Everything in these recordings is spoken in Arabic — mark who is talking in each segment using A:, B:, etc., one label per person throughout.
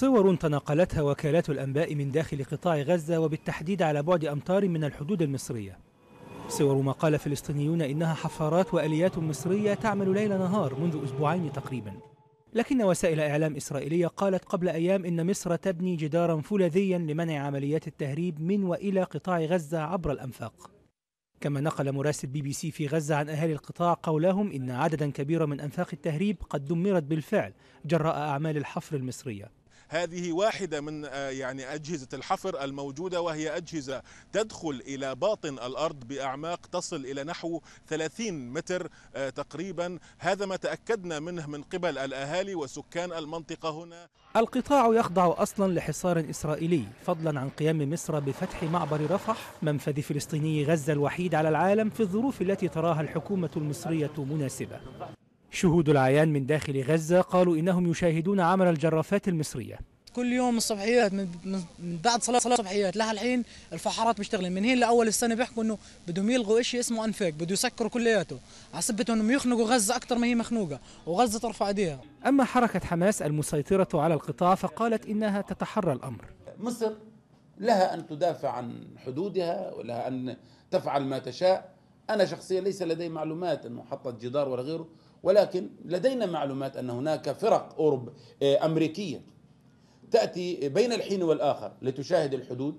A: صور تناقلتها وكالات الأنباء من داخل قطاع غزة وبالتحديد على بعد أمتار من الحدود المصرية صور ما قال فلسطينيون إنها حفارات وأليات مصرية تعمل ليل نهار منذ أسبوعين تقريبا لكن وسائل إعلام إسرائيلية قالت قبل أيام إن مصر تبني جدارا فولاذيا لمنع عمليات التهريب من وإلى قطاع غزة عبر الأنفاق كما نقل مراسل بي بي سي في غزة عن أهالي القطاع قولهم إن عددا كبيرا من أنفاق التهريب قد دمرت بالفعل جراء أعمال الحفر المصرية
B: هذه واحدة من آه، يعني أجهزة الحفر الموجودة وهي أجهزة تدخل إلى باطن الأرض بأعماق تصل إلى نحو 30 متر آه، تقريبا هذا ما تأكدنا منه من قبل الأهالي وسكان المنطقة هنا
A: القطاع يخضع أصلا لحصار إسرائيلي فضلا عن قيام مصر بفتح معبر رفح منفذ فلسطيني غزة الوحيد على العالم في الظروف التي تراها الحكومة المصرية مناسبة شهود العيان من داخل غزة قالوا إنهم يشاهدون عمل الجرافات المصرية كل يوم الصبحيات من بعد صلاة صلاة الصبحيات لها الحين الفحارات بيشتغلن من هين لأول السنة بيحكوا إنه بدهم يلغوا شيء اسمه أنفاق بده يسكروا كلياته عسبة إنهم يخنقوا غزة أكثر ما هي مخنوقة وغزة ترفع إيديها أما حركة حماس المسيطرة على القطاع فقالت إنها تتحرى الأمر
C: مصر لها أن تدافع عن حدودها ولها أن تفعل ما تشاء أنا شخصيا ليس لدي معلومات أنه حطت جدار ولا غيره ولكن لدينا معلومات أن هناك فرق أورب آه، أمريكية تأتي بين الحين والآخر لتشاهد الحدود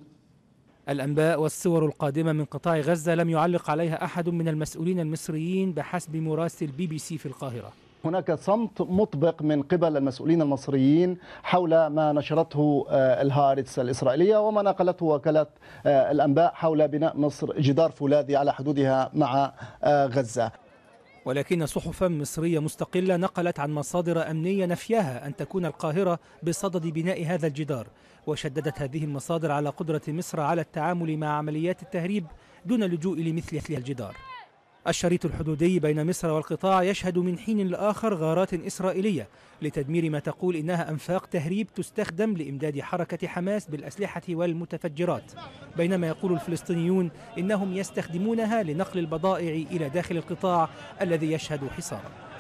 A: الأنباء والصور القادمة من قطاع غزة لم يعلق عليها أحد من المسؤولين المصريين بحسب مراسل بي بي سي في القاهرة
D: هناك صمت مطبق من قبل المسؤولين المصريين حول ما نشرته آه، الهارتس الإسرائيلية وما نقلته وكالة آه، الأنباء حول بناء مصر جدار فولاذي على حدودها مع غزة
A: ولكن صحفا مصرية مستقلة نقلت عن مصادر أمنية نفيها أن تكون القاهرة بصدد بناء هذا الجدار وشددت هذه المصادر على قدرة مصر على التعامل مع عمليات التهريب دون اللجوء لمثل الجدار الشريط الحدودي بين مصر والقطاع يشهد من حين لآخر غارات إسرائيلية لتدمير ما تقول إنها أنفاق تهريب تستخدم لإمداد حركة حماس بالأسلحة والمتفجرات بينما يقول الفلسطينيون إنهم يستخدمونها لنقل البضائع إلى داخل القطاع الذي يشهد حصارا